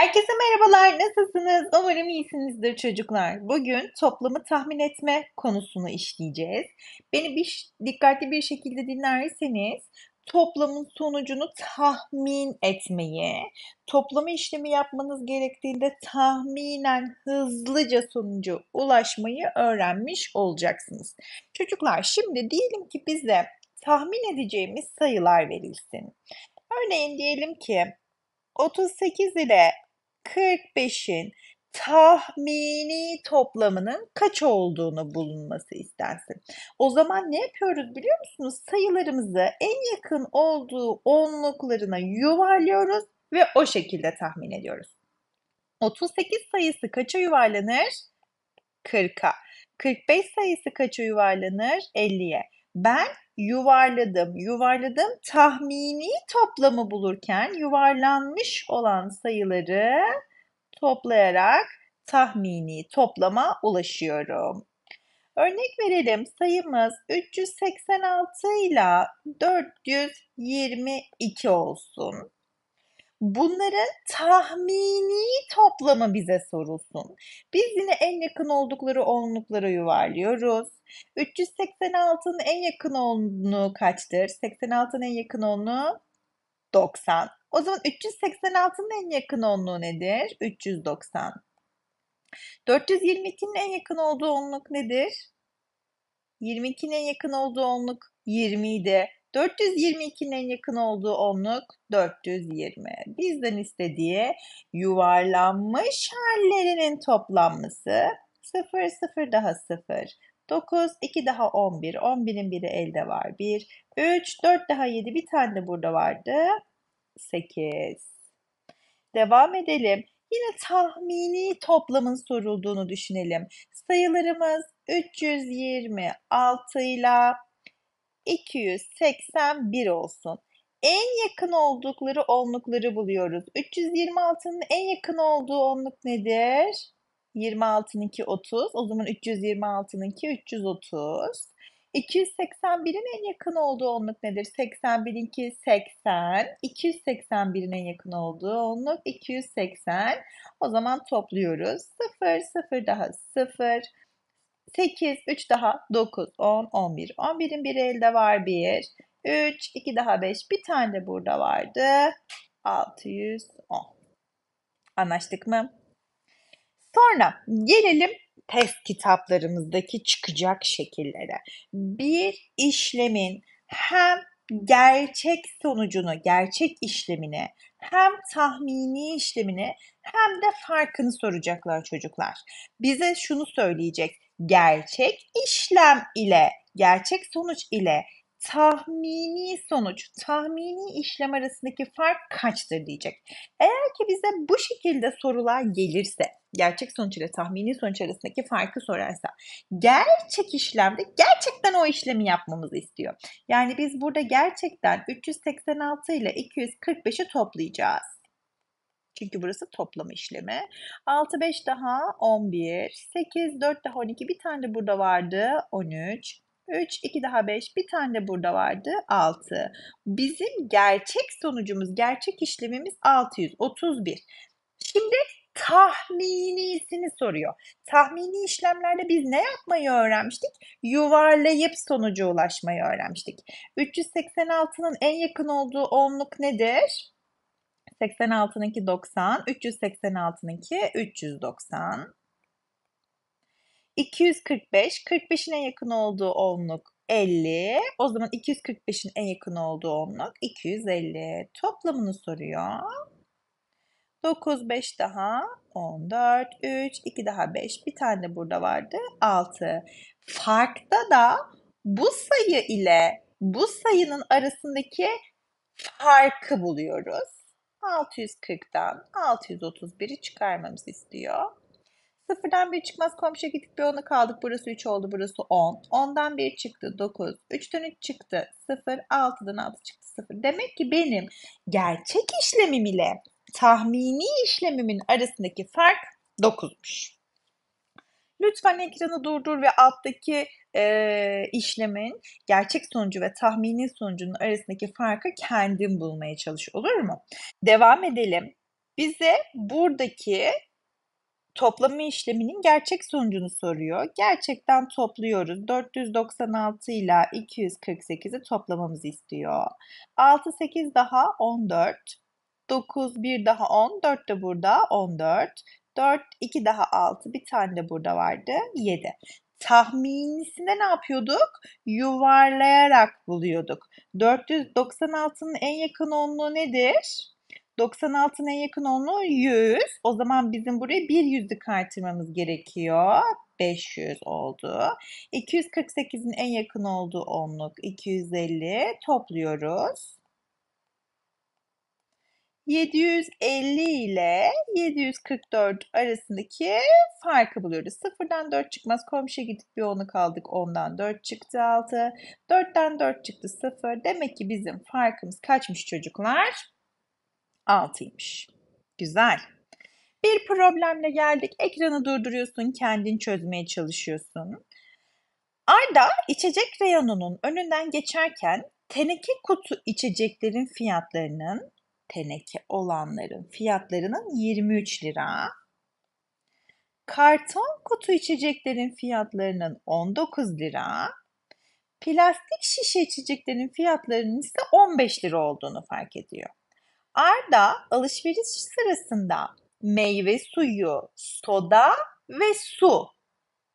Herkese merhabalar, nasılsınız? Umarım iyisinizdir çocuklar. Bugün toplamı tahmin etme konusunu işleyeceğiz. Beni bir, dikkatli bir şekilde dinlerseniz toplamın sonucunu tahmin etmeyi, toplama işlemi yapmanız gerektiğinde tahminen hızlıca sonucu ulaşmayı öğrenmiş olacaksınız. Çocuklar şimdi diyelim ki bize tahmin edeceğimiz sayılar verilsin. Örneğin diyelim ki 38 ile 45'in tahmini toplamının kaç olduğunu bulunması istensin. O zaman ne yapıyoruz biliyor musunuz? Sayılarımızı en yakın olduğu onluklarına yuvarlıyoruz ve o şekilde tahmin ediyoruz. 38 sayısı kaça yuvarlanır? 40'a. 45 sayısı kaça yuvarlanır? 50'ye. Ben yuvarladım. Yuvarladım tahmini toplamı bulurken yuvarlanmış olan sayıları toplayarak tahmini toplama ulaşıyorum. Örnek verelim sayımız 386 ile 422 olsun. Bunların tahmini toplamı bize sorulsun. Biz yine en yakın oldukları onluklara yuvarlıyoruz. 386'nın en yakın onluğu kaçtır? 86'nın en yakın onluğu 90. O zaman 386'nın en yakın onluğu nedir? 390. 422'nin en yakın olduğu onluk nedir? 22'nin en yakın olduğu onluk 20 idi. 422'nin yakın olduğu onluk 420. Bizden istediği yuvarlanmış hallerinin toplanması 0, 0 daha 0. 9, 2 daha 11. 11'in biri elde var. 1, 3, 4 daha 7. Bir tane de burada vardı. 8. Devam edelim. Yine tahmini toplamın sorulduğunu düşünelim. Sayılarımız 326 ile 281 olsun. En yakın oldukları onlukları buluyoruz. 326'nın en yakın olduğu onluk nedir? 26'nın 2 30. O zaman 326'nın 2 330. 281'in en yakın olduğu onluk nedir? 81'inki 80. 281'in en yakın olduğu onluk 280. O zaman topluyoruz. 0, 0 daha 0. 8, 3 daha 9, 10, 11. 11'in bir elde var 1. 3, 2 daha 5. Bir tane de burada vardı. 610. Anlaştık mı? Sonra gelelim test kitaplarımızdaki çıkacak şekillere. Bir işlemin hem gerçek sonucunu, gerçek işlemini hem tahmini işlemini hem de farkını soracaklar çocuklar. Bize şunu söyleyecek gerçek işlem ile, gerçek sonuç ile tahmini sonuç, tahmini işlem arasındaki fark kaçtır diyecek. Eğer ki bize bu şekilde sorular gelirse, gerçek sonuç ile tahmini sonuç arasındaki farkı sorarsa, gerçek işlemde gerçekten o işlemi yapmamızı istiyor. Yani biz burada gerçekten 386 ile 245'i toplayacağız. Çünkü burası toplama işlemi. 6, 5 daha 11. 8, 4 daha 12. Bir tane de burada vardı. 13. 3, 2 daha 5, bir tane de burada vardı 6. Bizim gerçek sonucumuz, gerçek işlemimiz 631. Şimdi tahminisini soruyor. Tahmini işlemlerde biz ne yapmayı öğrenmiştik? Yuvarlayıp sonuca ulaşmayı öğrenmiştik. 386'nın en yakın olduğu onluk nedir? 86'nınki 90, 386'nınki 390. 245, 45'ine yakın olduğu onluk 50. O zaman 245'in en yakın olduğu onluk 250. Toplamını soruyor. 9, 5 daha 14, 3, 2 daha 5. Bir tane de burada vardı 6. Farkta da bu sayı ile bu sayının arasındaki farkı buluyoruz. 640'dan 631'i çıkarmamızı istiyor. Sıfırdan bir çıkmaz komşuya gittik bir onu kaldık. Burası 3 oldu burası 10. 10'dan 1 çıktı 9. 3'ten 3 çıktı 0. 6'dan 6 çıktı 0. Demek ki benim gerçek işlemim ile tahmini işlemimin arasındaki fark 9'muş. Lütfen ekranı durdur ve alttaki e, işlemin gerçek sonucu ve tahmini sonucunun arasındaki farkı kendin bulmaya çalış olur mu? Devam edelim. Bize buradaki toplama işleminin gerçek sonucunu soruyor. Gerçekten topluyoruz. 496 ile 248'i toplamamızı istiyor. 6 8 daha 14. 9 1 daha 10. 4 de burada 14. 4 2 daha 6 bir tane de burada vardı 7 tahminisinde ne yapıyorduk? Yuvarlayarak buluyorduk. 496'nın en yakın onluğu nedir? 96'nın en yakın onluğu 100. O zaman bizim buraya bir yüzlük artırmamız gerekiyor. 500 oldu. 248'in en yakın olduğu onluk 250 topluyoruz. 750 ile 744 arasındaki farkı buluyoruz. 0'dan 4 çıkmaz. Komşuya gidip bir onu kaldık. 10'dan 4 çıktı 6. 4'ten 4 çıktı 0. Demek ki bizim farkımız kaçmış çocuklar? 6'ymış. Güzel. Bir problemle geldik. Ekranı durduruyorsun, kendin çözmeye çalışıyorsun. Arda içecek reyonunun önünden geçerken teneke kutu içeceklerin fiyatlarının teneke olanların fiyatlarının 23 lira, karton kutu içeceklerin fiyatlarının 19 lira, plastik şişe içeceklerin fiyatlarının ise 15 lira olduğunu fark ediyor. Arda alışveriş sırasında meyve suyu, soda ve su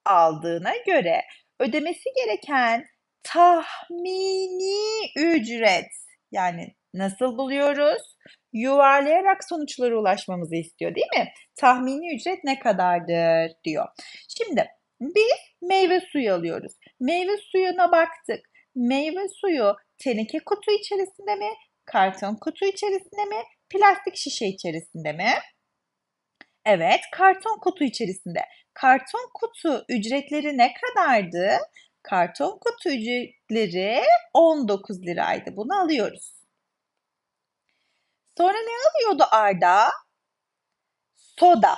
aldığına göre ödemesi gereken tahmini ücret yani nasıl buluyoruz? Yuvarlayarak sonuçlara ulaşmamızı istiyor değil mi? Tahmini ücret ne kadardır diyor. Şimdi biz meyve suyu alıyoruz. Meyve suyuna baktık. Meyve suyu teneke kutu içerisinde mi? Karton kutu içerisinde mi? Plastik şişe içerisinde mi? Evet, karton kutu içerisinde. Karton kutu ücretleri ne kadardı? Karton kutu ücretleri 19 liraydı. Bunu alıyoruz. Sonra ne alıyordu Arda? Soda.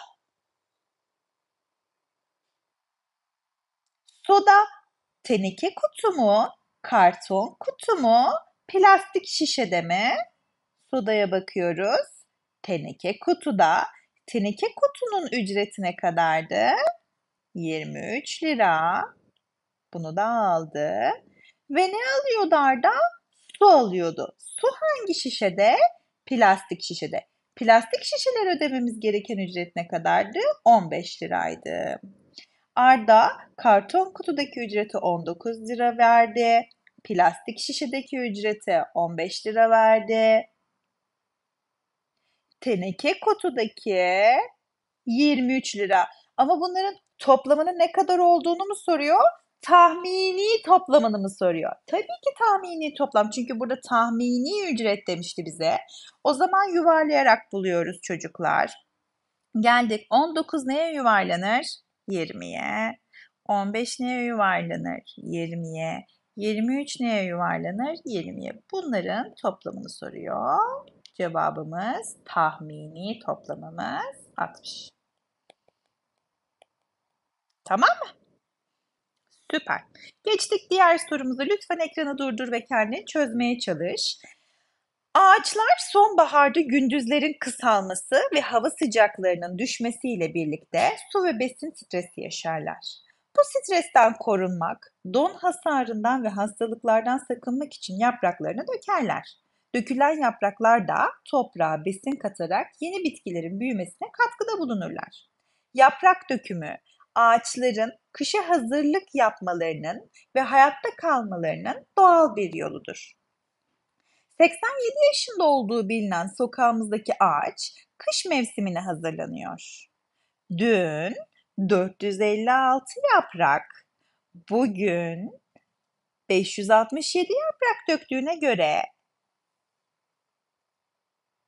Soda teneke kutu mu? Karton kutu mu? Plastik şişede mi? Sodaya bakıyoruz. Teneke kutuda. Teneke kutunun ücreti ne kadardı? 23 lira. Bunu da aldı. Ve ne alıyordu Arda? Su alıyordu. Su hangi şişede? plastik şişede. Plastik şişeler ödememiz gereken ücret ne kadardı? 15 liraydı. Arda karton kutudaki ücreti 19 lira verdi. Plastik şişedeki ücrete 15 lira verdi. Teneke kutudaki 23 lira. Ama bunların toplamının ne kadar olduğunu mu soruyor? tahmini toplamını mı soruyor? Tabii ki tahmini toplam. Çünkü burada tahmini ücret demişti bize. O zaman yuvarlayarak buluyoruz çocuklar. Geldik 19 neye yuvarlanır? 20'ye. 15 neye yuvarlanır? 20'ye. 23 neye yuvarlanır? 20'ye. Bunların toplamını soruyor. Cevabımız tahmini toplamımız 60. Tamam mı? Süper. Geçtik diğer sorumuza. Lütfen ekranı durdur ve kendini çözmeye çalış. Ağaçlar sonbaharda gündüzlerin kısalması ve hava sıcaklarının düşmesiyle birlikte su ve besin stresi yaşarlar. Bu stresten korunmak, don hasarından ve hastalıklardan sakınmak için yapraklarını dökerler. Dökülen yapraklar da toprağa besin katarak yeni bitkilerin büyümesine katkıda bulunurlar. Yaprak dökümü, ağaçların kışa hazırlık yapmalarının ve hayatta kalmalarının doğal bir yoludur. 87 yaşında olduğu bilinen sokağımızdaki ağaç kış mevsimine hazırlanıyor. Dün 456 yaprak, bugün 567 yaprak döktüğüne göre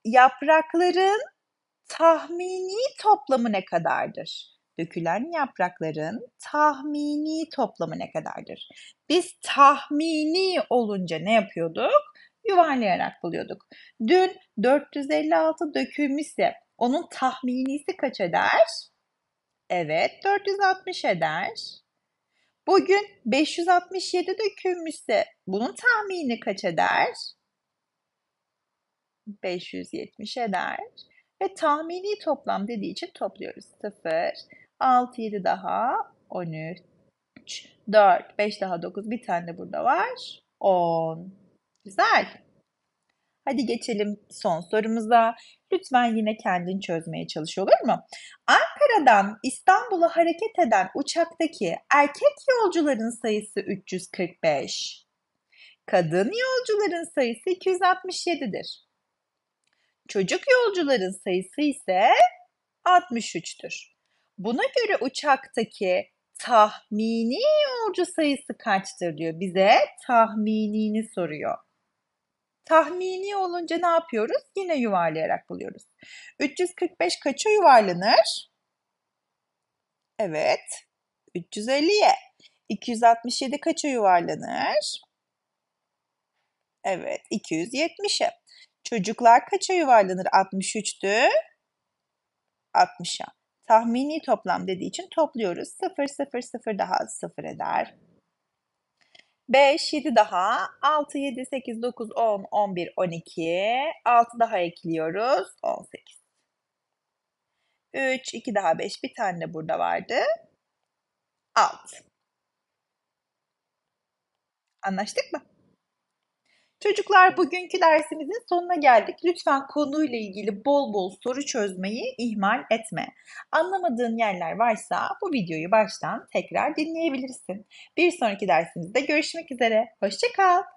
yaprakların tahmini toplamı ne kadardır? dökülen yaprakların tahmini toplamı ne kadardır? Biz tahmini olunca ne yapıyorduk? Yuvarlayarak buluyorduk. Dün 456 dökülmüşse onun tahminisi kaç eder? Evet 460 eder. Bugün 567 dökülmüşse bunun tahmini kaç eder? 570 eder. Ve tahmini toplam dediği için topluyoruz. 0, 6, 7 daha 13, 4, 5 daha 9 bir tane de burada var. 10. Güzel. Hadi geçelim son sorumuza. Lütfen yine kendin çözmeye çalış olur mu? Ankara'dan İstanbul'a hareket eden uçaktaki erkek yolcuların sayısı 345. Kadın yolcuların sayısı 267'dir. Çocuk yolcuların sayısı ise 63'tür. Buna göre uçaktaki tahmini yolcu sayısı kaçtır diyor. Bize tahminini soruyor. Tahmini olunca ne yapıyoruz? Yine yuvarlayarak buluyoruz. 345 kaça yuvarlanır? Evet. 350'ye. 267 kaça yuvarlanır? Evet. 270'e. Çocuklar kaça yuvarlanır? 63'tü. 60'a tahmini toplam dediği için topluyoruz. 0, 0, 0 daha 0 eder. 5, 7 daha. 6, 7, 8, 9, 10, 11, 12. 6 daha ekliyoruz. 18. 3, 2 daha 5. Bir tane de burada vardı. 6. Anlaştık mı? Çocuklar bugünkü dersimizin sonuna geldik. Lütfen konuyla ilgili bol bol soru çözmeyi ihmal etme. Anlamadığın yerler varsa bu videoyu baştan tekrar dinleyebilirsin. Bir sonraki dersimizde görüşmek üzere. Hoşçakal.